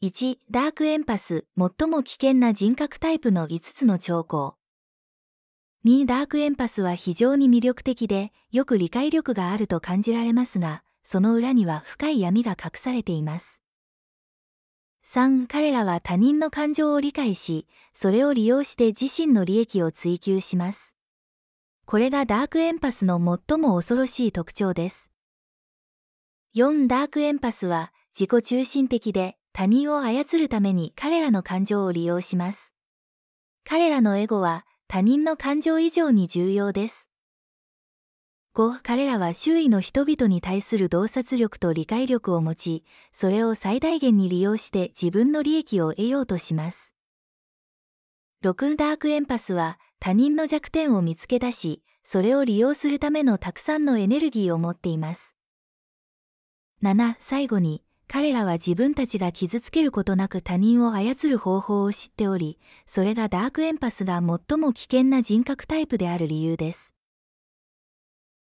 1、ダークエンパス、最も危険な人格タイプの5つの兆候。2、ダークエンパスは非常に魅力的で、よく理解力があると感じられますが、その裏には深い闇が隠されています。3、彼らは他人の感情を理解し、それを利用して自身の利益を追求します。これがダークエンパスの最も恐ろしい特徴です。4、ダークエンパスは、自己中心的で他人を操るために彼らの感情を利用します。彼らのエゴは他人の感情以上に重要です。5. 彼らは周囲の人々に対する洞察力と理解力を持ち、それを最大限に利用して自分の利益を得ようとします。6. ダークエンパスは他人の弱点を見つけ出し、それを利用するためのたくさんのエネルギーを持っています。7. 最後に、彼らは自分たちが傷つけることなく他人を操る方法を知っており、それがダークエンパスが最も危険な人格タイプである理由です。